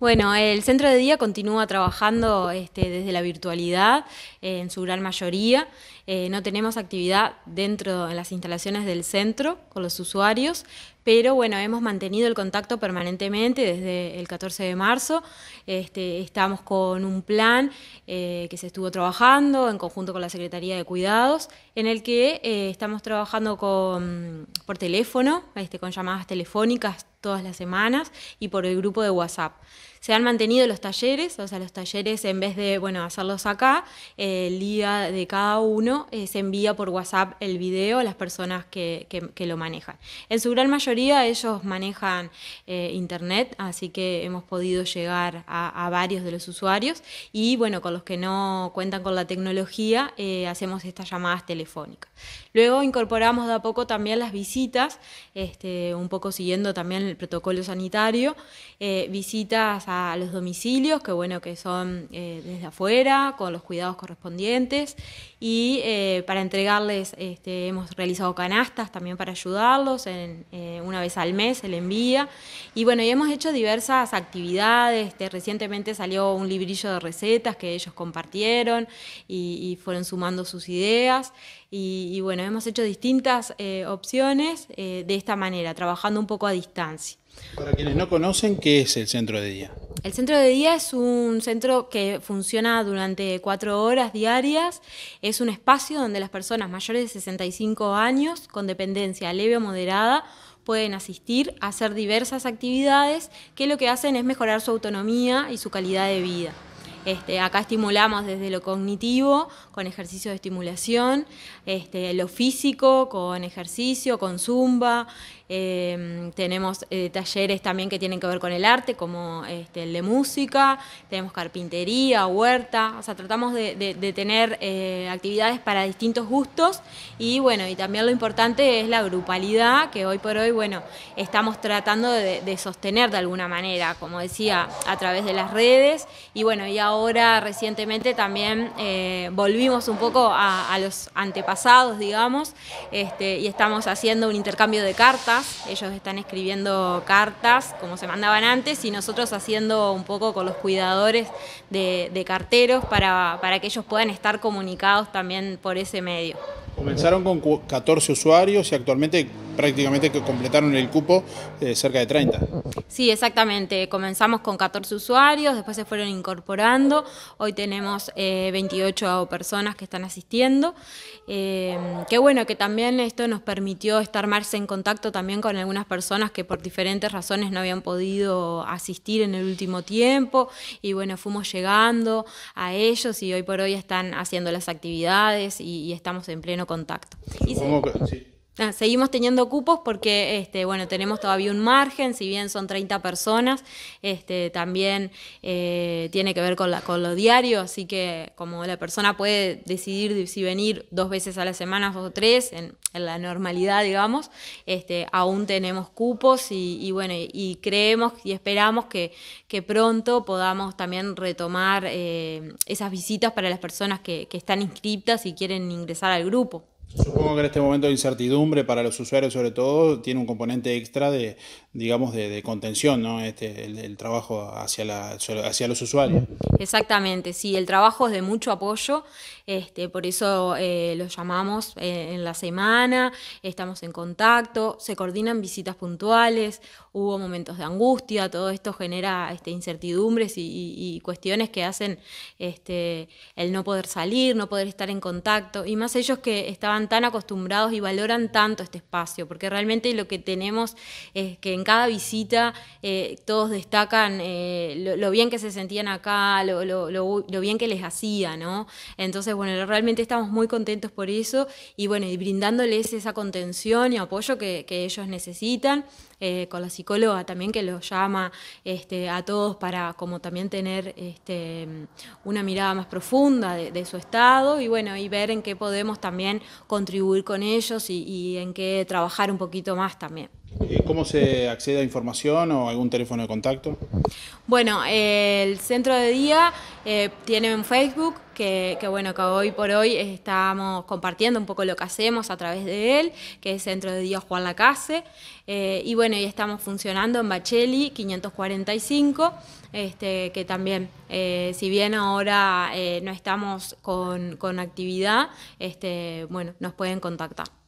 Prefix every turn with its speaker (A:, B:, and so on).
A: Bueno, el centro de día continúa trabajando este, desde la virtualidad eh, en su gran mayoría. Eh, no tenemos actividad dentro de las instalaciones del centro con los usuarios, pero bueno, hemos mantenido el contacto permanentemente desde el 14 de marzo. Este, estamos con un plan eh, que se estuvo trabajando en conjunto con la Secretaría de Cuidados, en el que estamos trabajando por teléfono, este, con llamadas telefónicas todas las semanas y por el grupo de WhatsApp. Se han mantenido los talleres, o sea, los talleres en vez de, bueno, hacerlos acá, eh, el día de cada uno eh, se envía por WhatsApp el video a las personas que, lo manejan. En su gran mayoría ellos manejan eh, Internet, así que hemos podido llegar a, varios de los usuarios y, bueno, con los que no cuentan con la tecnología, hacemos estas llamadas telefónicas. Luego incorporamos de a poco también las visitas, este, un poco siguiendo también protocolo sanitario, eh, visitas a los domicilios, que bueno, que son eh, desde afuera, con los cuidados correspondientes, y eh, para entregarles este, hemos realizado canastas también para ayudarlos, una vez al mes se envía, y bueno, y hemos hecho diversas actividades, este, recientemente salió un librillo de recetas que ellos compartieron y, fueron sumando sus ideas, y bueno, hemos hecho distintas opciones de esta manera, trabajando un poco a distancia.
B: Para quienes no conocen, ¿qué es el centro de día?
A: El centro de día es un centro que funciona durante cuatro horas diarias. Es un espacio donde las personas mayores de 65 años con dependencia leve o moderada pueden asistir a hacer diversas actividades que lo que hacen es mejorar su autonomía y su calidad de vida. Este, acá estimulamos desde lo cognitivo con ejercicio de estimulación, este, lo físico con ejercicio, con zumba. Em, tenemos eh, talleres también que tienen que ver con el arte, como este, el de música, tenemos carpintería, huerta, o sea, tratamos de, tener eh, actividades para distintos gustos y bueno, y también lo importante es la grupalidad, que hoy por hoy, bueno, estamos tratando de, de sostener de alguna manera, como decía, a través de las redes y bueno, y ahora ahora recientemente también eh, volvimos un poco a, los antepasados, digamos, este, y estamos haciendo un intercambio de cartas. Ellos están escribiendo cartas como se mandaban antes y nosotros haciendo un poco con los cuidadores de, carteros para, para que ellos puedan estar comunicados también por ese medio. Comenzaron
B: con 14 usuarios y actualmente prácticamente que completaron el cupo eh, cerca de 30.
A: Sí, exactamente. Comenzamos con 14 usuarios, después se fueron incorporando. Hoy tenemos 28 eh, personas que están asistiendo. Eh, qué bueno que también esto nos permitió estar más en contacto también con algunas personas que por diferentes razones no habían podido asistir en el último tiempo. Y bueno, fuimos llegando a ellos y hoy por hoy están haciendo las actividades y, estamos en pleno contacto. que, Ah, seguimos teniendo cupos porque, este, bueno, tenemos todavía un margen, si bien son 30 personas, este, también eh, tiene que ver con, con lo diario, así que como la persona puede decidir si venir dos veces a la semana o tres, en, la normalidad, digamos, este, aún tenemos cupos y, y bueno, y, creemos y esperamos que, pronto podamos también retomar eh, esas visitas para las personas que, que están inscritas y quieren ingresar al grupo.
B: Supongo que en este momento de incertidumbre para los usuarios sobre todo tiene un componente extra de, digamos, de, contención, ¿no? Este, el, trabajo hacia, la, hacia los usuarios.
A: Exactamente, sí, el trabajo es de mucho apoyo, este, por eso eh, los llamamos eh, en la semana, estamos en contacto, se coordinan visitas puntuales, hubo momentos de angustia, todo esto genera este, incertidumbres y, cuestiones que hacen este, el no poder salir, no poder estar en contacto, y más ellos que estaban tan acostumbrados y valoran tanto este espacio, porque realmente lo que tenemos es que en cada visita eh, todos destacan eh, lo, bien que se sentían acá, lo, bien que les hacía, ¿no? Entonces, bueno, realmente estamos muy contentos por eso y bueno, y brindándoles esa contención y apoyo que, ellos necesitan. Eh, con la psicóloga también que los llama este, a todos para como también tener este, una mirada más profunda de, de, su estado y bueno, y ver en qué podemos también contribuir con ellos y, en qué trabajar un poquito más también.
B: Eh, ¿Cómo se accede a información o algún teléfono de contacto?
A: Bueno, el centro de día eh, tiene un Facebook que, bueno, que hoy por hoy estamos compartiendo un poco lo que hacemos a través de él, que es Centro de Día Juan Lacase. Eh, y bueno, y estamos funcionando en Bacheli 545, este, que también, si bien ahora no estamos con, actividad, este, bueno, nos pueden contactar.